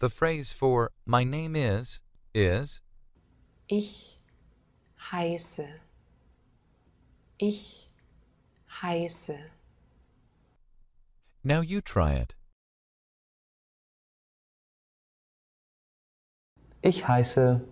The phrase for my name is is Ich heiße. Ich heiße. Now you try it. Ich heiße